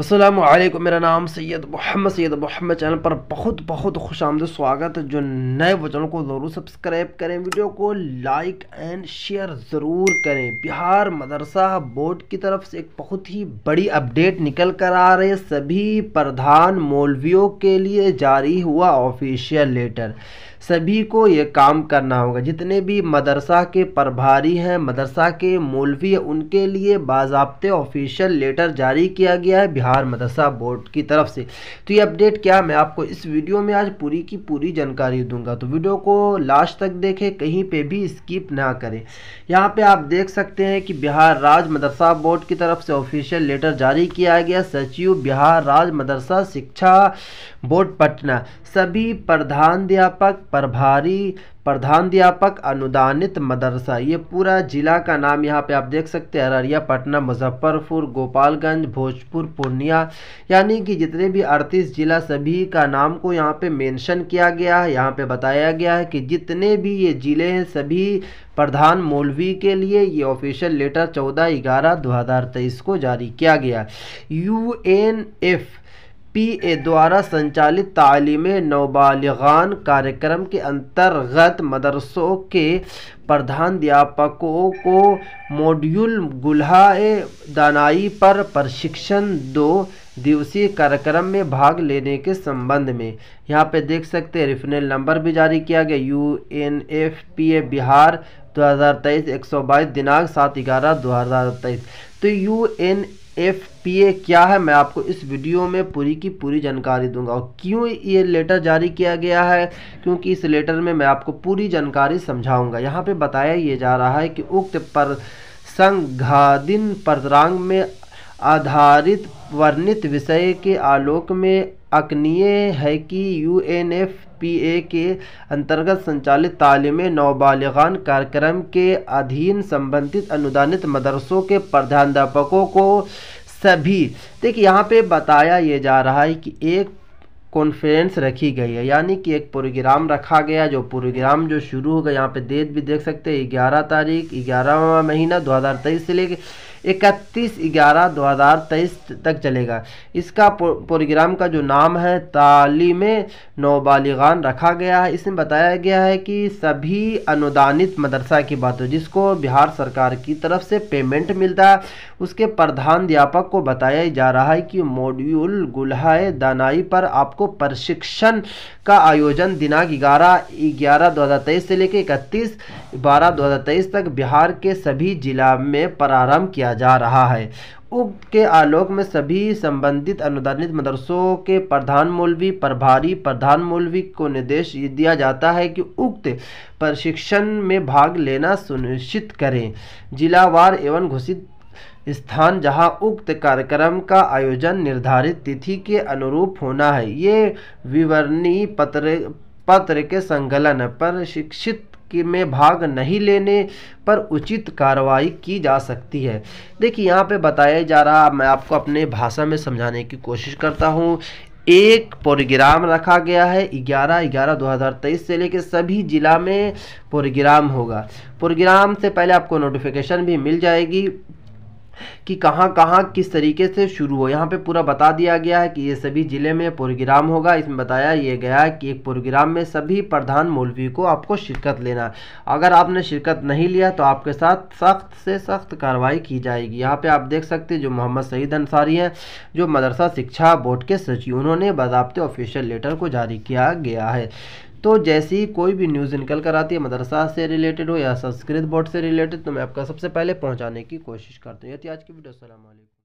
असलम मेरा नाम सैयद मोहम्मद सैयद मोहम्मद चैनल पर बहुत बहुत खुश आमद स्वागत है जो नए वचनों को ज़रूर सब्सक्राइब करें वीडियो को लाइक एंड शेयर ज़रूर करें बिहार मदरसा बोर्ड की तरफ से एक बहुत ही बड़ी अपडेट निकल कर आ रही है सभी प्रधान मौलवियों के लिए जारी हुआ ऑफिशियल लेटर सभी को ये काम करना होगा जितने भी मदरसा के प्रभारी हैं मदरसा के मौलवी उनके लिए बाबे ऑफिशियल लेटर जारी किया गया है बिहार मदरसा बोर्ड की तरफ से तो ये अपडेट क्या मैं आपको इस वीडियो में आज पूरी की पूरी जानकारी दूंगा तो वीडियो को लास्ट तक देखें कहीं पे भी स्किप ना करें यहाँ पे आप देख सकते हैं कि बिहार राज्य मदरसा बोर्ड की तरफ से ऑफिशियल लेटर जारी किया गया सचिव बिहार राज्य मदरसा शिक्षा बोर्ड पटना सभी प्रधानाध्यापक प्रभारी प्रधानाध्यापक अनुदानित मदरसा ये पूरा ज़िला का नाम यहाँ पे आप देख सकते हैं अररिया पटना मुजफ्फरपुर गोपालगंज भोजपुर पूर्णिया यानी कि जितने भी अड़तीस ज़िला सभी का नाम को यहाँ पे मेंशन किया गया है यहाँ पे बताया गया है कि जितने भी ये ज़िले हैं सभी प्रधान मौलवी के लिए ये ऑफिशियल लेटर चौदह ग्यारह दो को जारी किया गया U N F P A द्वारा संचालित तालीम नौबालिगान कार्यक्रम के अंतर्गत मदरसों के प्रधानाध्यापकों को मॉड्यूल गुल्हा दानाई पर प्रशिक्षण दो दिवसीय कार्यक्रम में भाग लेने के संबंध में यहाँ पे देख सकते हैं रिफरेंस नंबर भी जारी किया गया U N F P A Bihar 2023 122 दिनांक सात ग्यारह 2023 तो U N F P A क्या है मैं आपको इस वीडियो में पूरी की पूरी जानकारी दूंगा और क्यों ये लेटर जारी किया गया है क्योंकि इस लेटर में मैं आपको पूरी जानकारी समझाऊंगा यहाँ पे बताया ये जा रहा है कि उक्त पर संघादिन पत्रांग में आधारित वर्णित विषय के आलोक में अकनीय है कि U N F P A के अंतर्गत संचालित तालीम नौबालिगान कार्यक्रम के अधीन संबंधित अनुदानित मदरसों के प्रधानाध्यापकों को सभी देखिए यहाँ पे बताया ये जा रहा है कि एक कॉन्फ्रेंस रखी गई है यानी कि एक प्रोग्राम रखा गया जो प्रोग्राम जो शुरू होगा यहाँ पे डेट भी देख सकते हैं ग्यारह तारीख ग्यारहवा महीना 2023 से लेके इकतीस ग्यारह दो हज़ार तेईस तक चलेगा इसका प्रोग्राम का जो नाम है तालीम नौबालिगान रखा गया है इसमें बताया गया है कि सभी अनुदानित मदरसा की बात हो जिसको बिहार सरकार की तरफ से पेमेंट मिलता है उसके अध्यापक को बताया जा रहा है कि मॉड्यूल गुल्हा दानाई पर आपको प्रशिक्षण का आयोजन दिनांक ग्यारह ग्यारह दो हज़ार तेईस से लेकर इकतीस बारह दो हज़ार तेईस तक बिहार के सभी जिला में प्रारंभ किया किया जा रहा है के आलोक में सभी संबंधित अनुदानित मदरसों के प्रधान मौलवी प्रभारी प्रधान मौलवी को निर्देश दिया जाता है कि उक्त प्रशिक्षण में भाग लेना सुनिश्चित करें जिलावार एवं घोषित स्थान जहां उक्त कार्यक्रम का आयोजन निर्धारित तिथि के अनुरूप होना है ये विवरणी पत्र पत्र के संकलन पर शिक्षित में भाग नहीं लेने पर उचित कार्रवाई की जा सकती है देखिए यहाँ पे बताया जा रहा मैं आपको अपने भाषा में समझाने की कोशिश करता हूँ एक प्रोग्राम रखा गया है ग्यारह ग्यारह दो हज़ार तेईस से लेकर सभी ज़िला में प्रोग्राम होगा प्रोग्राम से पहले आपको नोटिफिकेशन भी मिल जाएगी कि कहाँ कहाँ किस तरीके से शुरू हो यहाँ पे पूरा बता दिया गया है कि ये सभी ज़िले में प्रोग्राम होगा इसमें बताया ये गया है कि एक प्रोग्राम में सभी प्रधान मौलवी को आपको शिरकत लेना है अगर आपने शिरकत नहीं लिया तो आपके साथ सख्त से सख्त कार्रवाई की जाएगी यहाँ पर आप देख सकते जो मोहम्मद सईद अंसारी हैं जो मदरसा शिक्षा बोर्ड के सचिव उन्होंने बाबते ऑफिशियल लेटर को जारी किया गया है तो जैसे ही कोई भी न्यूज़ निकल कर आती है मदरसा से रिलेटेड हो या संस्कृत बोर्ड से रिलेटेड तो मैं आपका सबसे पहले पहुँचाने की कोशिश करता हूँ यदि आज की वीडियो असल